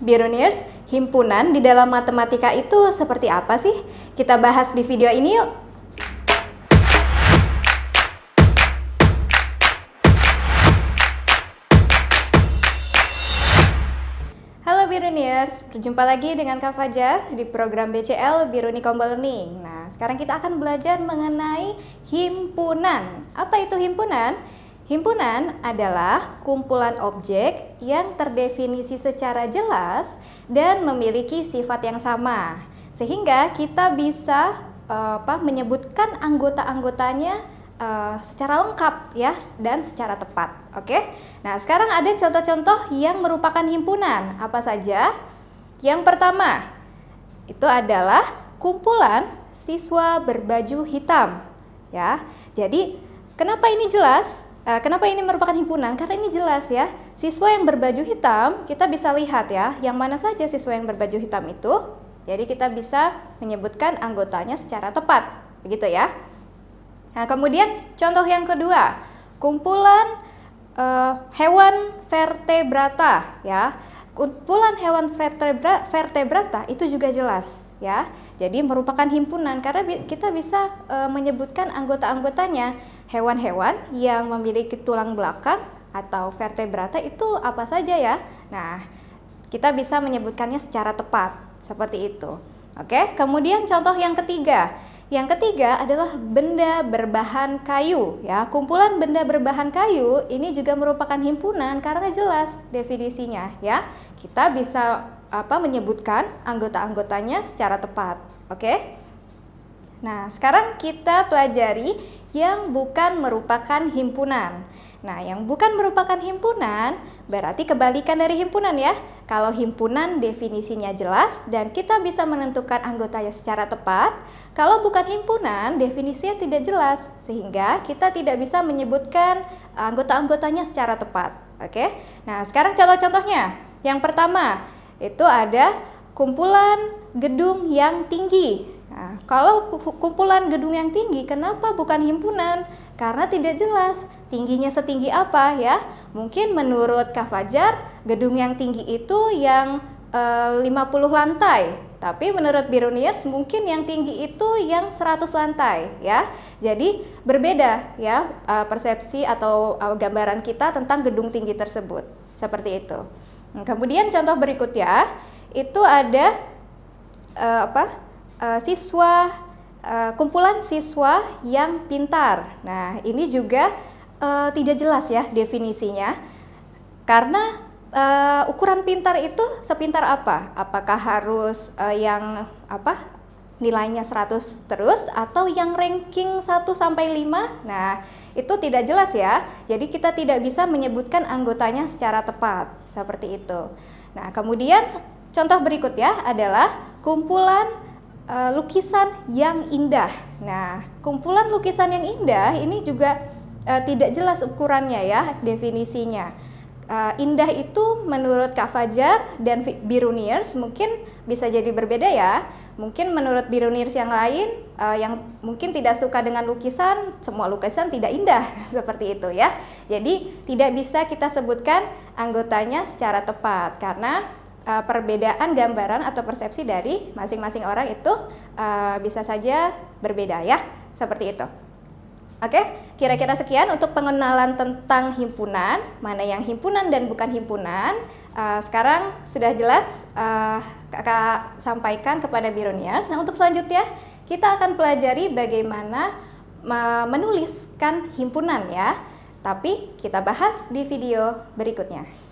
Biruniers, himpunan di dalam matematika itu seperti apa sih? Kita bahas di video ini yuk. Halo Biruniers, berjumpa lagi dengan Kak Fajar di program BCL Biruni Learning. Nah, sekarang kita akan belajar mengenai himpunan. Apa itu himpunan? Himpunan adalah kumpulan objek yang terdefinisi secara jelas dan memiliki sifat yang sama, sehingga kita bisa eh, apa, menyebutkan anggota-anggotanya uh, secara lengkap ya dan secara tepat. Oke. Nah, sekarang ada contoh-contoh yang merupakan himpunan. Apa saja? Yang pertama itu adalah kumpulan siswa berbaju hitam ya. Jadi, kenapa ini jelas? Eh, kenapa ini merupakan himpunan? Karena ini jelas ya, siswa yang berbaju hitam kita bisa lihat ya, yang mana saja siswa yang berbaju hitam itu. Jadi kita bisa menyebutkan anggotanya secara tepat, begitu ya. Nah, kemudian contoh yang kedua, kumpulan uh, hewan vertebrata ya kumpulan hewan vertebrata itu juga jelas ya. Jadi merupakan himpunan karena kita bisa e, menyebutkan anggota-anggotanya. Hewan-hewan yang memiliki tulang belakang atau vertebrata itu apa saja ya. Nah, kita bisa menyebutkannya secara tepat seperti itu. Oke, kemudian contoh yang ketiga yang ketiga adalah benda berbahan kayu ya. Kumpulan benda berbahan kayu ini juga merupakan himpunan karena jelas definisinya ya. Kita bisa apa menyebutkan anggota-anggotanya secara tepat. Oke? Okay? Nah, sekarang kita pelajari yang bukan merupakan himpunan. Nah, yang bukan merupakan himpunan berarti kebalikan dari himpunan ya. Kalau himpunan definisinya jelas dan kita bisa menentukan anggotanya secara tepat, kalau bukan himpunan definisinya tidak jelas sehingga kita tidak bisa menyebutkan anggota-anggotanya secara tepat. Oke. Nah, sekarang contoh-contohnya. Yang pertama, itu ada kumpulan gedung yang tinggi. Nah, kalau kumpulan gedung yang tinggi, kenapa bukan himpunan? Karena tidak jelas tingginya setinggi apa ya. Mungkin menurut Kak Fajar, gedung yang tinggi itu yang e, eh, 50 lantai. Tapi menurut Bironiers mungkin yang tinggi itu yang 100 lantai ya. Jadi berbeda ya eh, persepsi atau eh, gambaran kita tentang gedung tinggi tersebut. Seperti itu. Kemudian contoh berikutnya itu ada apa? uh, siswa uh, kumpulan siswa yang pintar. Nah, ini juga uh, tidak jelas ya definisinya. Karena uh, ukuran pintar itu sepintar apa? Apakah harus uh, yang apa? nilainya 100 terus atau yang ranking 1 sampai 5? Nah, itu tidak jelas ya. Jadi kita tidak bisa menyebutkan anggotanya secara tepat. Seperti itu. Nah, kemudian contoh berikut ya adalah kumpulan uh, lukisan yang indah. Nah, kumpulan lukisan yang indah ini juga uh, tidak jelas ukurannya ya, definisinya. Uh, indah itu menurut Kak Fajar dan Biruniers mungkin bisa jadi berbeda ya. Mungkin menurut Biruniers yang lain uh, yang mungkin tidak suka dengan lukisan, semua lukisan tidak indah seperti itu ya. Jadi tidak bisa kita sebutkan anggotanya secara tepat karena uh, perbedaan gambaran atau persepsi dari masing-masing orang itu uh, bisa saja berbeda ya, seperti itu. Oke, kira-kira sekian untuk pengenalan tentang himpunan, mana yang himpunan dan bukan himpunan. Uh, sekarang sudah jelas uh, kakak sampaikan kepada Bironias. Nah untuk selanjutnya kita akan pelajari bagaimana menuliskan himpunan ya. Tapi kita bahas di video berikutnya.